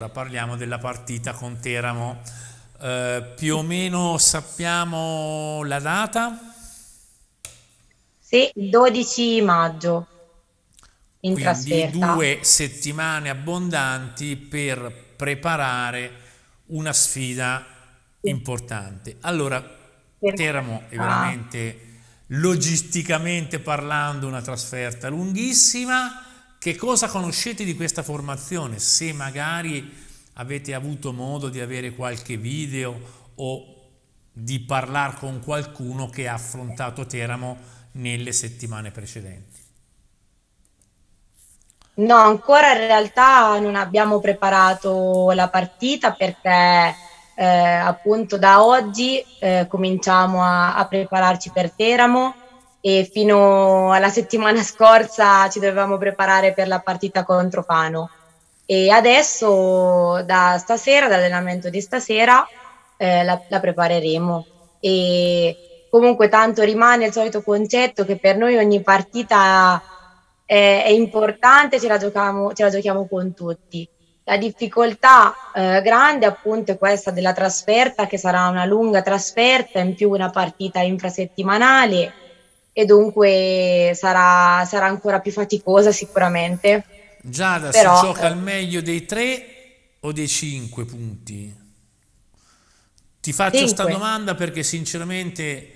Ora parliamo della partita con Teramo. Eh, più o meno sappiamo la data? Sì, 12 maggio in Quindi trasferta. due settimane abbondanti per preparare una sfida sì. importante. Allora, per... Teramo è veramente, ah. logisticamente parlando, una trasferta lunghissima che cosa conoscete di questa formazione? Se magari avete avuto modo di avere qualche video o di parlare con qualcuno che ha affrontato Teramo nelle settimane precedenti. No, ancora in realtà non abbiamo preparato la partita perché eh, appunto da oggi eh, cominciamo a, a prepararci per Teramo e fino alla settimana scorsa ci dovevamo preparare per la partita contro Fano. E adesso, da stasera, dall'allenamento di stasera, eh, la, la, prepareremo. E comunque tanto rimane il solito concetto che per noi ogni partita è, eh, è importante, ce la, giocamo, ce la, giochiamo con tutti. La difficoltà eh, grande appunto è questa della trasferta, che sarà una lunga trasferta, in più una partita infrasettimanale, e dunque sarà, sarà ancora più faticosa sicuramente. Giada Però, si gioca eh, al meglio dei 3 o dei 5 punti? Ti faccio questa domanda perché sinceramente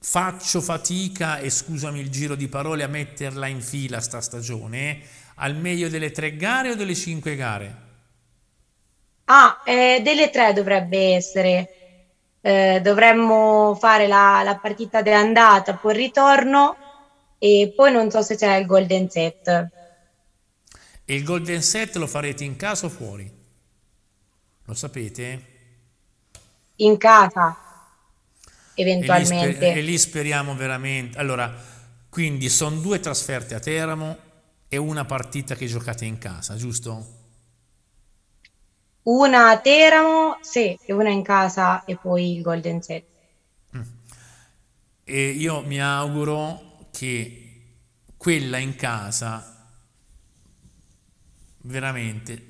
faccio fatica, e scusami il giro di parole, a metterla in fila sta stagione, al meglio delle 3 gare o delle 5 gare? Ah, eh, delle 3 dovrebbe essere eh, dovremmo fare la, la partita dell'andata, poi il ritorno e poi non so se c'è il golden set. il golden set lo farete in casa o fuori? Lo sapete? In casa, eventualmente. E lì, e lì speriamo veramente. Allora, quindi sono due trasferte a Teramo e una partita che giocate in casa, giusto? una a Teramo, sì, e una in casa e poi il Golden Set. Mm. E io mi auguro che quella in casa veramente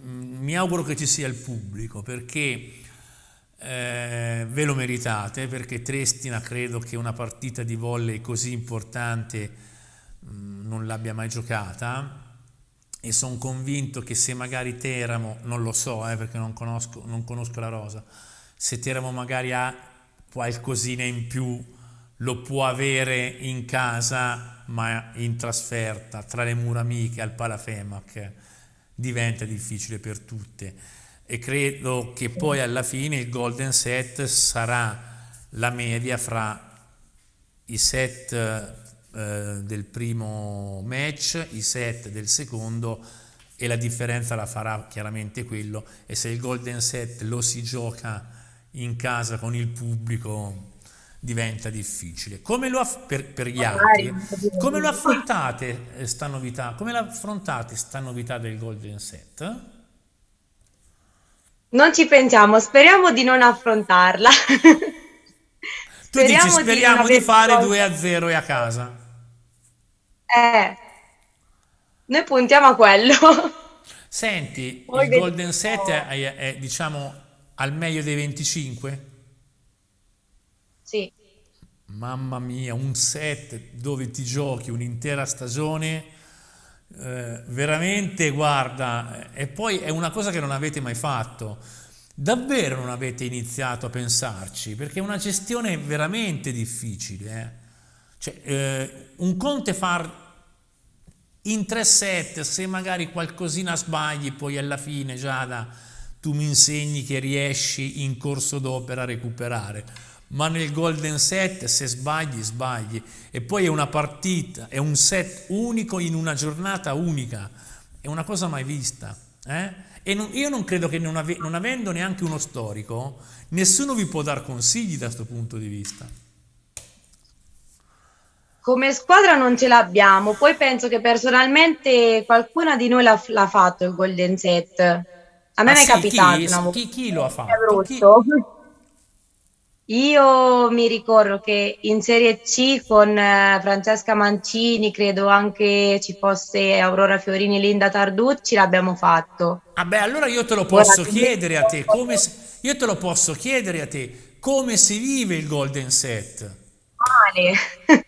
mm, mi auguro che ci sia il pubblico perché eh, ve lo meritate perché Trestina credo che una partita di volley così importante mh, mm, non l'abbia mai giocata e sono convinto che se magari Teramo, non lo so eh, perché non conosco, non conosco la rosa, se Teramo magari ha qualcosina in più lo può avere in casa ma in trasferta tra le mura amiche al Palafemac diventa difficile per tutte e credo che poi alla fine il golden set sarà la media fra i set eh, eh, del primo match, i set del secondo e la differenza la farà chiaramente quello e se il golden set lo si gioca in casa con il pubblico diventa difficile. Come lo aff- per, per, gli altri, eh, come lo affrontate eh, sta novità? Come l'affrontate sta novità del Golden Set? Non ci pensiamo, speriamo di non affrontarla. tu speriamo dici speriamo di, di fare 2 a 0 e a casa. Eh, noi puntiamo a quello. Senti, Poi il vediamo. Golden Set è, è, è, diciamo al meglio dei 25? Sì. Mamma mia, un set dove ti giochi un'intera stagione, eh, veramente guarda, e poi è una cosa che non avete mai fatto, davvero non avete iniziato a pensarci, perché è una gestione veramente difficile. Eh? Cioè, eh, un conto è far in tre set, se magari qualcosina sbagli, poi alla fine, Giada, tu mi insegni che riesci in corso d'opera a recuperare. Ma nel Golden 7, se sbagli, sbagli. E poi è una partita, è un set unico in una giornata unica. È una cosa mai vista. Eh? E non, io non credo che, non, ave, non avendo neanche uno storico, nessuno vi può dar consigli da questo punto di vista. Come squadra non ce l'abbiamo, poi penso che personalmente qualcuna di noi l'ha, l'ha fatto il golden set. A me ah, è sì, capitato. Chi, una... chi, chi lo ha fatto? Io mi ricordo che in Serie C con eh, Francesca Mancini, credo anche ci fosse Aurora Fiorini Linda Tarducci, l'abbiamo fatto. Ah beh, allora io te lo posso Guarda, chiedere a te, come si, io te lo posso chiedere a te, come si vive il Golden Set? Male.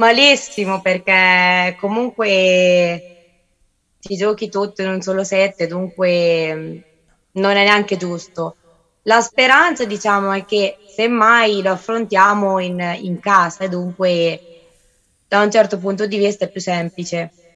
Malissimo perché comunque ti giochi tutto in un solo set, dunque mm, non è neanche giusto. La speranza, diciamo, è che semmai lo affrontiamo in, in casa dunque da un certo punto di vista è più semplice.